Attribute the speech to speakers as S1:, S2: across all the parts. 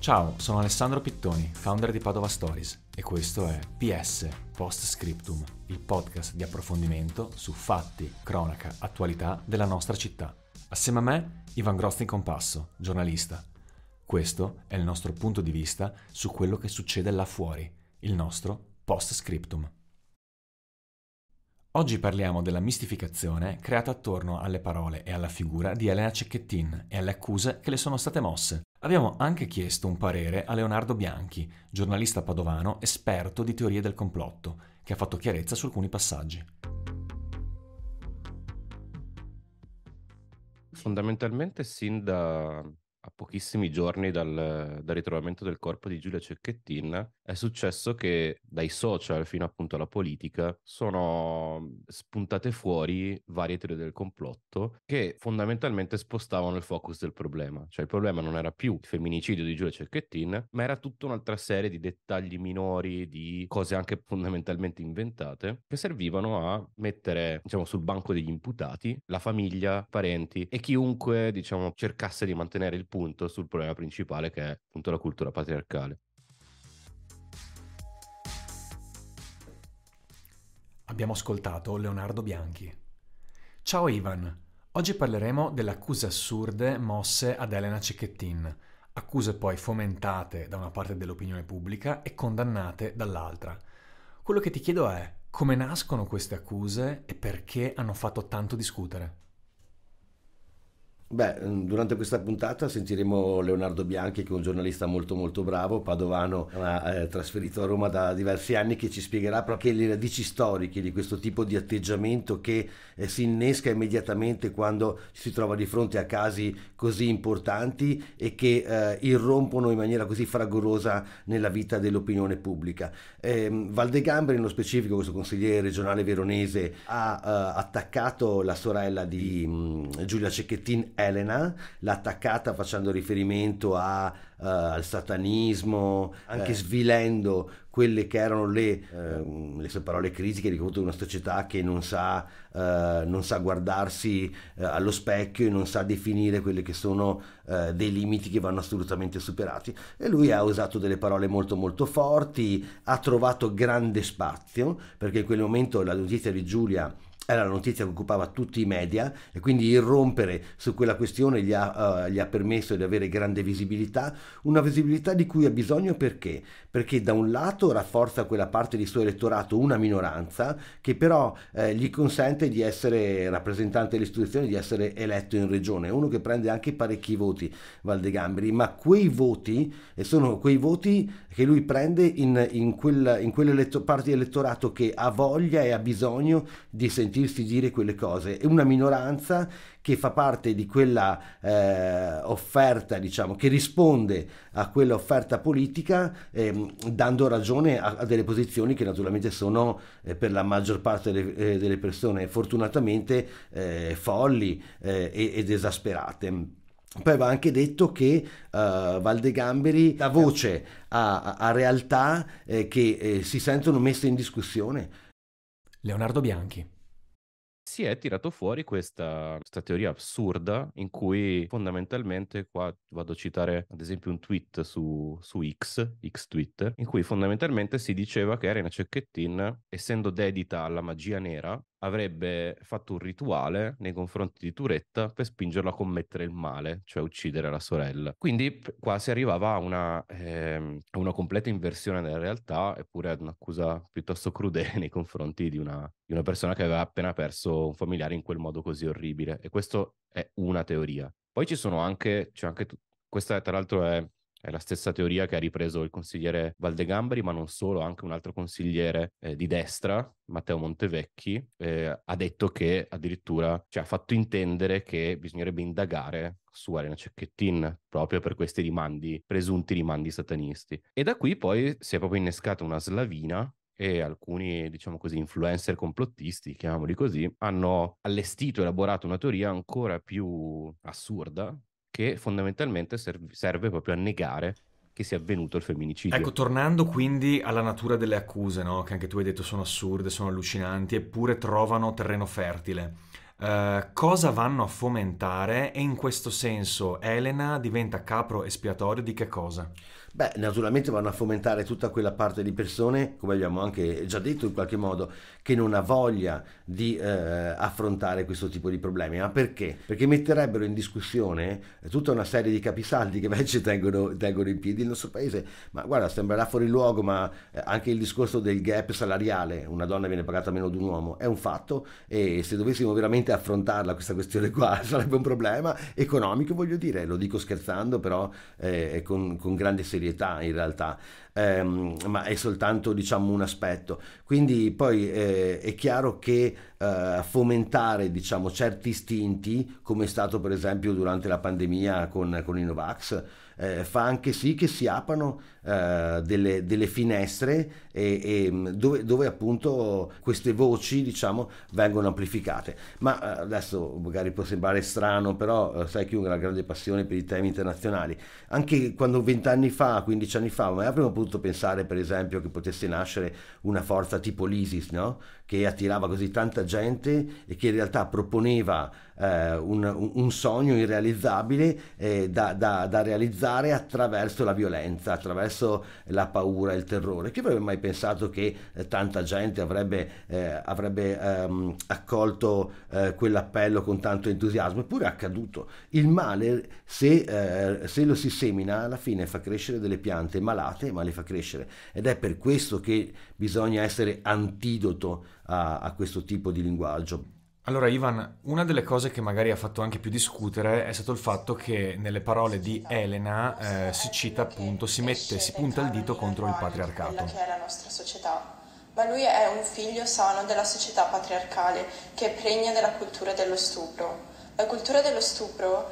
S1: Ciao, sono Alessandro Pittoni, founder di Padova Stories e questo è PS Post Scriptum, il podcast di approfondimento su fatti, cronaca, attualità della nostra città. Assieme a me Ivan Grostin Compasso, giornalista. Questo è il nostro punto di vista su quello che succede là fuori, il nostro post scriptum. Oggi parliamo della mistificazione creata attorno alle parole e alla figura di Elena Cecchettin e alle accuse che le sono state mosse. Abbiamo anche chiesto un parere a Leonardo Bianchi, giornalista padovano esperto di teorie del complotto, che ha fatto chiarezza su alcuni passaggi. Fondamentalmente,
S2: sin da a pochissimi giorni dal, dal, ritrovamento del corpo di Giulia Cecchettin, è successo che dai social fino appunto alla politica, sono mhmm, spuntate fuori varie teorie del complotto che fondamentalmente spostavano il focus del problema. Cioè il problema non era più il femminicidio di Giulia Cecchettin, ma era tutta un'altra serie di dettagli minori, di cose anche fondamentalmente inventate, che servivano a mettere, diciamo, sul banco degli imputati la famiglia, i parenti e chiunque, diciamo, cercasse di mantenere il punto sul problema principale che è appunto la cultura patriarcale.
S1: Abbiamo ascoltato Leonardo Bianchi. Ciao Ivan, oggi parleremo delle accuse assurde mosse ad Elena Cecchettin, accuse poi fomentate da una parte dell'opinione pubblica e condannate dall'altra. Quello che ti chiedo è come nascono queste accuse e perché hanno fatto tanto discutere.
S3: Beh, mm, durante questa puntata sentiremo Leonardo Bianchi, che è un giornalista molto molto bravo, padovano, ma eh, trasferito a Roma da diversi anni, che ci spiegherà proprio le radici storiche di questo tipo di atteggiamento che eh, si innesca immediatamente quando si trova di fronte a casi così importanti e che eh, irrompono in maniera così fragorosa nella vita dell'opinione pubblica. Ehm, Valdegambri, nello specifico, questo consigliere regionale veronese, ha eh, attaccato la sorella di mh, mm, Giulia Cecchettin Elena, l'ha attaccata facendo riferimento a, uh, al satanismo, anche eh. svilendo quelle che erano le, uh, le sue parole critiche di una società che non sa, uh, non sa guardarsi eh, allo specchio e non sa definire quelli che sono dei limiti che vanno assolutamente superati. E lui ha usato delle parole molto molto forti, ha trovato grande spazio, perché in quel momento la notizia di Giulia era la notizia che occupava tutti i media e quindi irrompere su quella questione gli ha, uh, gli ha permesso di avere grande visibilità, una visibilità di cui ha bisogno perché? Perché da un lato rafforza quella parte di suo elettorato, una minoranza, che però eh, gli consente di essere rappresentante delle istituzioni, di essere eletto in regione, uno che prende anche parecchi voti Valdegamberi, ma quei voti sono quei voti che lui prende in, in, quel, in quell'eletto, parte di elettorato che ha voglia e ha bisogno di sentire sentirsi dire quelle cose. È una minoranza che fa parte di quella eh, offerta, diciamo, che risponde a quella offerta politica eh, dando ragione a, a, delle posizioni che naturalmente sono eh, per la maggior parte delle, eh, delle persone fortunatamente eh, folli ed eh, esasperate. Poi va anche detto che uh, Valdegamberi dà voce a, a realtà eh, che eh, si sentono messe in discussione. Leonardo Bianchi
S2: si è tirato fuori questa, questa, teoria assurda in cui fondamentalmente, qua vado a citare ad esempio un tweet su, su X, X tweet, in cui fondamentalmente si diceva che Arena Cecchettin, essendo dedita alla magia nera, avrebbe fatto un rituale nei confronti di Turetta per spingerlo a commettere il male, cioè uccidere la sorella. Quindi qua si arrivava a una, eh, una completa inversione della realtà, eppure ad un'accusa piuttosto crudele nei confronti di una, di una persona che aveva appena perso un familiare in quel modo così orribile. E questa è una teoria. Poi ci sono anche, c'è anche t- questa tra l'altro è è la stessa teoria che ha ripreso il consigliere Valdegambri, ma non solo, anche un altro consigliere eh, di destra, Matteo Montevecchi, eh, ha detto che addirittura cioè, ha fatto intendere che bisognerebbe indagare su Arena Cecchettin proprio per questi rimandi, presunti rimandi satanisti. E da qui poi si è proprio innescata una slavina e alcuni, diciamo così, influencer complottisti, chiamiamoli così, hanno allestito, elaborato una teoria ancora più assurda che fondamentalmente serve proprio a negare che sia avvenuto il femminicidio. Ecco,
S1: tornando quindi alla natura delle accuse, no? che anche tu hai detto sono assurde, sono allucinanti, eppure trovano terreno fertile. Eh, cosa vanno a fomentare e in questo senso Elena diventa capro espiatorio di che cosa?
S3: Beh, naturalmente vanno a fomentare tutta quella parte di persone, come abbiamo anche già detto in qualche modo, che non ha voglia di eh, affrontare questo tipo di problemi. Ma perché? Perché metterebbero in discussione eh, tutta una serie di capisaldi che invece tengono, tengono in piedi il nostro paese. Ma guarda, sembrerà fuori luogo, ma eh, anche il discorso del gap salariale, una donna viene pagata meno di un uomo, è un fatto e se dovessimo veramente veramente affrontarla questa questione qua, sarebbe un problema economico, voglio dire, lo dico scherzando, però eh, con, con, grande serietà in realtà, eh, ma è soltanto diciamo un aspetto. Quindi poi eh, è chiaro che eh, fomentare diciamo certi istinti, come è stato per esempio durante la pandemia con, con i Novax, eh, fa anche sì che si aprano eh, delle, delle, finestre e, e mm, dove, dove, appunto queste voci diciamo vengono amplificate. Ma eh, adesso magari può sembrare strano, però eh, sai che ho una grande passione per i temi internazionali. Anche quando vent'anni fa, 15 anni fa, mai avremmo potuto pensare per esempio che potesse nascere una forza tipo l'ISIS, no? che attirava così tanta gente e che in realtà proponeva eh, un, un, sogno irrealizzabile eh, da, da, da realizzare attraverso la violenza, attraverso verso la paura e il terrore. Chi avrebbe mai pensato che eh, tanta gente avrebbe, eh, avrebbe ehm, accolto eh, quell'appello con tanto entusiasmo? Eppure è accaduto. Il male, se, eh, se, lo si semina, alla fine fa crescere delle piante malate, ma le fa crescere. Ed è per questo che bisogna essere antidoto a, a questo tipo di linguaggio.
S1: Allora Ivan, una delle cose che magari ha fatto anche più discutere è stato il fatto che nelle parole di Elena eh, si cita appunto, si mette, si punta il dito contro il patriarcato. che
S2: è la nostra società. Ma lui è un figlio sano della società patriarcale che è pregna della cultura dello stupro. La cultura dello stupro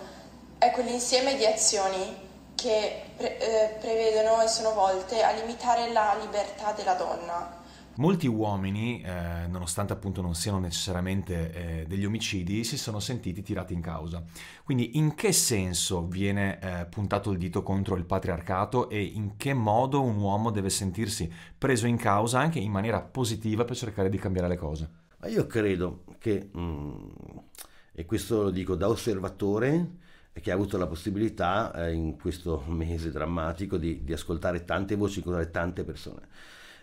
S2: è quell'insieme di azioni che pre- eh, prevedono e sono volte a limitare la libertà della donna
S1: Molti uomini, eh, nonostante appunto non siano necessariamente eh, degli omicidi, si sono sentiti tirati in causa. Quindi in che senso viene eh, puntato il dito contro il patriarcato e in che modo un uomo deve sentirsi preso in causa anche in maniera positiva per cercare di cambiare le cose? Ma io credo
S3: che, mh, mm, e questo lo dico da osservatore, che ha avuto la possibilità eh, in questo mese drammatico di, di ascoltare tante voci, di conoscere tante persone.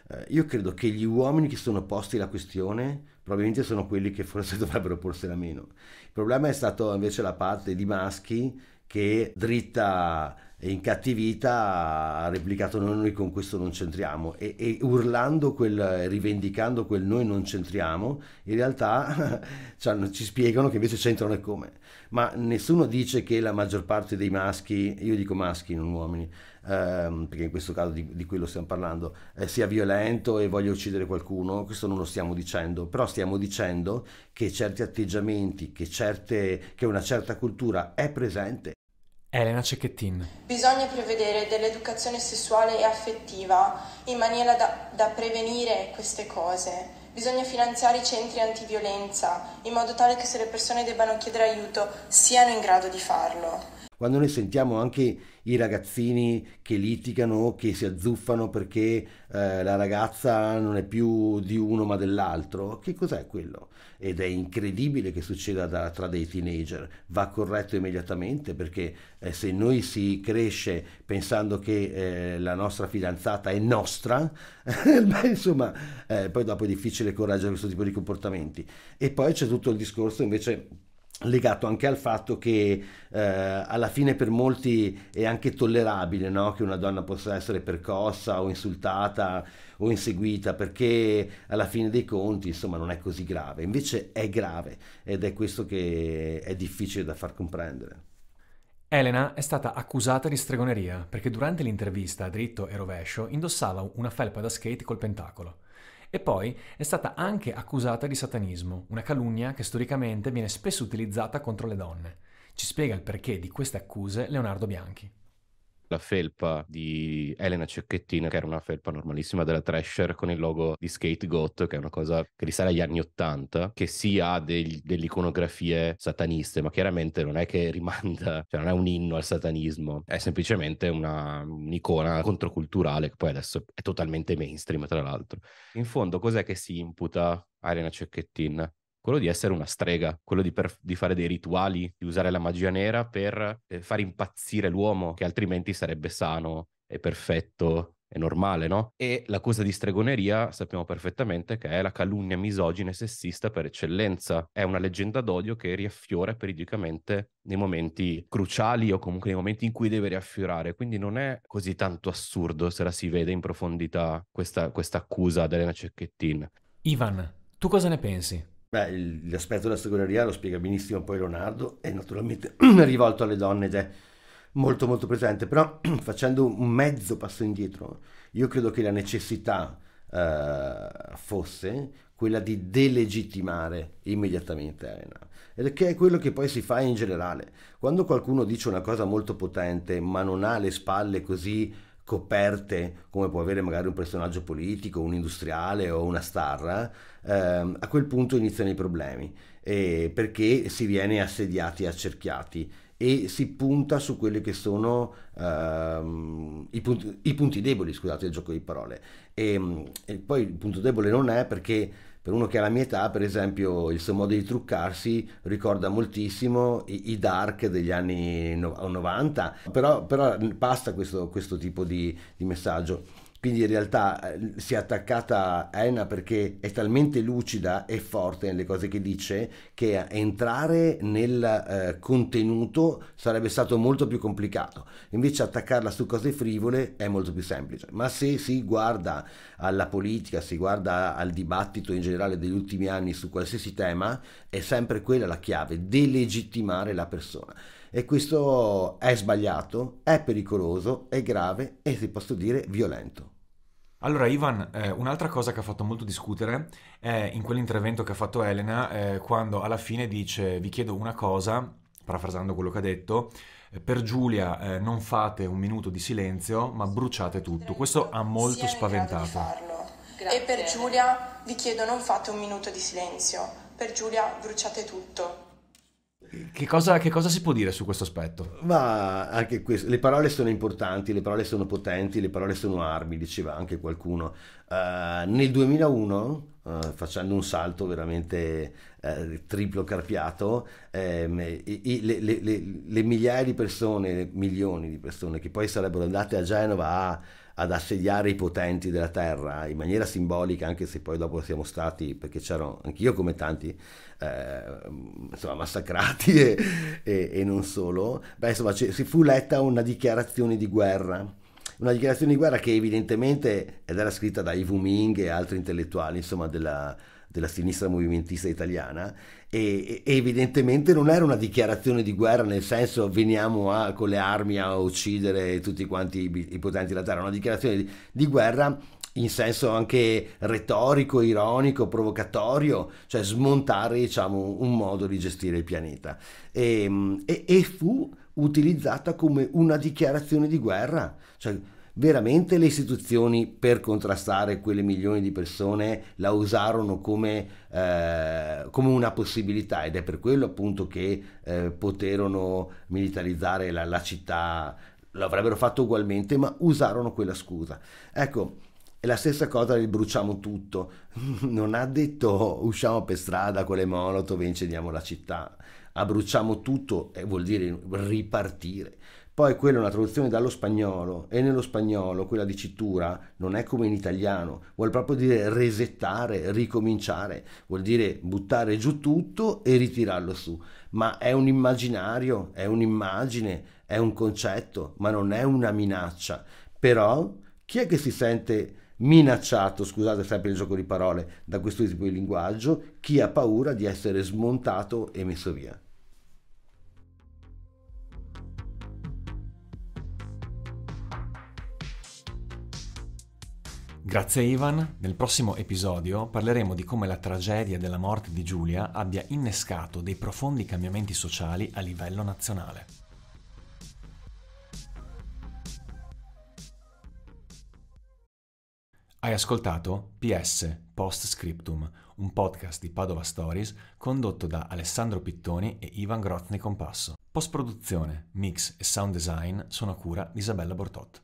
S3: Eh, io credo che gli uomini che sono posti la questione probabilmente sono quelli che forse dovrebbero porsela meno. Il problema è stato invece la parte di maschi che dritta e incattivita ha replicato noi, noi con questo non c'entriamo e, e urlando quel, rivendicando quel noi non c'entriamo in realtà cioè, ci spiegano che invece c'entrano e come ma nessuno dice che la maggior parte dei maschi io dico maschi non uomini ehm, perché in questo caso di, di quello stiamo parlando eh, sia violento e voglia uccidere qualcuno questo non lo stiamo dicendo però stiamo dicendo che certi atteggiamenti che, certe, che una certa cultura è presente Elena
S1: Cecchettin.
S2: Bisogna prevedere dell'educazione sessuale e affettiva in maniera da, da, prevenire queste cose. Bisogna finanziare i centri antiviolenza in modo tale che se le persone debbano chiedere aiuto siano in grado di farlo.
S3: Quando noi sentiamo anche i ragazzini che litigano, che si azzuffano perché eh, la ragazza non è più di uno ma dell'altro, che cos'è quello? Ed è incredibile che succeda da, tra dei teenager, va corretto immediatamente perché eh, se noi si cresce pensando che eh, la nostra fidanzata è nostra, beh, insomma, eh, poi dopo è difficile correggere questo tipo di comportamenti. E poi c'è tutto il discorso invece legato anche al fatto che eh, alla fine per molti è anche tollerabile no? che una donna possa essere percossa o insultata o inseguita perché alla fine dei conti insomma non è così grave invece è grave ed è questo che è difficile da far comprendere
S1: Elena è stata accusata di stregoneria perché durante l'intervista a dritto e rovescio indossava una felpa da skate col pentacolo e poi è stata anche accusata di satanismo, una calunnia che storicamente viene spesso utilizzata contro le donne. Ci spiega il perché di queste accuse Leonardo Bianchi
S2: la felpa di Elena Cecchettina, che era una felpa normalissima della Thrasher con il logo di Skate Goat, che è una cosa che risale agli anni Ottanta, che si ha degli, delle iconografie sataniste, ma chiaramente non è che rimanda, cioè non è un inno al satanismo, è semplicemente una, un'icona controculturale che poi adesso è totalmente mainstream, tra l'altro. In fondo, cos'è che si imputa a Elena Cecchettina? quello di essere una strega, quello di, per, di, fare dei rituali, di usare la magia nera per eh, far impazzire l'uomo che altrimenti sarebbe sano e perfetto e normale, no? E l'accusa di stregoneria sappiamo perfettamente che è la calunnia misogina e sessista per eccellenza, è una leggenda d'odio che riaffiora periodicamente nei momenti cruciali o comunque nei momenti in cui deve riaffiorare, quindi non è così tanto assurdo se la si vede in profondità questa,
S3: questa accusa Elena Cecchettin.
S1: Ivan, tu cosa ne pensi?
S3: Beh, l'aspetto della stregoneria lo spiega benissimo poi Leonardo è naturalmente rivolto alle donne ed è molto molto presente, però facendo un mezzo passo indietro, io credo che la necessità eh, fosse quella di delegittimare immediatamente Elena. Ed è quello che poi si fa in generale. Quando qualcuno dice una cosa molto potente, ma non ha le spalle così coperte come può avere magari un personaggio politico, un industriale o una star, ehm, a quel punto iniziano i problemi eh, perché si viene assediati e accerchiati e si punta su quelli che sono uh, i, punti, i, punti, deboli, scusate il gioco di parole. E, ehm, e, poi il punto debole non è perché per uno che ha la mia età, per esempio, il suo modo di truccarsi ricorda moltissimo i, i dark degli anni no, 90, però, però basta questo, questo tipo di, di messaggio quindi in realtà eh, si è attaccata a Anna perché è talmente lucida e forte nelle cose che dice che entrare nel eh, contenuto sarebbe stato molto più complicato. Invece attaccarla su cose frivole è molto più semplice. Ma se si guarda alla politica, si guarda al dibattito in generale degli ultimi anni su qualsiasi tema, è sempre quella la chiave, delegittimare la persona e questo è sbagliato, è pericoloso, è grave e se posso dire violento.
S1: Allora Ivan, eh, un'altra cosa che ha fatto molto discutere è eh, in quell'intervento che ha fatto Elena eh, quando alla fine dice vi chiedo una cosa, parafrasando quello che ha detto, eh, per Giulia eh, non fate un minuto di silenzio ma bruciate tutto. Questo ha molto spaventato.
S2: E per Giulia vi chiedo non fate un minuto di silenzio, per Giulia
S1: bruciate tutto. Che cosa, che cosa, si può dire su questo aspetto? Ma anche
S3: questo, le parole sono importanti, le parole sono potenti, le parole sono armi, diceva anche qualcuno. Uh, nel 2001, uh, eh, facendo un salto veramente eh, triplo carpiato, ehm, i, i, le, le, le, le, migliaia di persone, milioni di persone che poi sarebbero andate a Genova a, ad assediare i potenti della terra in maniera simbolica, anche se poi dopo siamo stati, perché c'ero anch'io come tanti, eh, insomma, massacrati e, e, e, non solo, beh, insomma, c- si fu letta una dichiarazione di guerra una dichiarazione di guerra che evidentemente era scritta da Ivu Ming e altri intellettuali insomma, della, della sinistra movimentista italiana e, e, evidentemente non era una dichiarazione di guerra nel senso veniamo a, con le armi a uccidere tutti quanti i, i potenti della terra, una dichiarazione di, di guerra in senso anche retorico, ironico, provocatorio, cioè smontare diciamo, un modo di gestire il pianeta. E, ehm, e, e fu utilizzata come una dichiarazione di guerra. Cioè, veramente le istituzioni per contrastare quelle milioni di persone la usarono come, eh, come una possibilità ed è per quello appunto che eh, poterono militarizzare la, la città, l'avrebbero fatto ugualmente, ma usarono quella scusa. Ecco, è la stessa cosa del bruciamo tutto. Non ha detto usciamo per strada con le molotov e incendiamo la città. A bruciamo tutto eh, vuol dire ripartire. Poi quella è una traduzione dallo spagnolo e nello spagnolo quella dicitura non è come in italiano, vuol proprio dire resettare, ricominciare, vuol dire buttare giù tutto e ritirarlo su, ma è un immaginario, è un'immagine, è un concetto, ma non è una minaccia. Però chi è che si sente minacciato, scusate sempre il gioco di parole, da questo tipo di linguaggio, chi ha paura di essere smontato e messo via?
S1: Grazie Ivan, nel prossimo episodio parleremo di come la tragedia della morte di Giulia abbia innescato dei profondi cambiamenti sociali a livello nazionale. Hai ascoltato PS Post Scriptum, un podcast di Padova Stories condotto da Alessandro Pittoni e Ivan Grozny Compasso. Post-produzione, mix e sound design sono a cura di Isabella Bortot.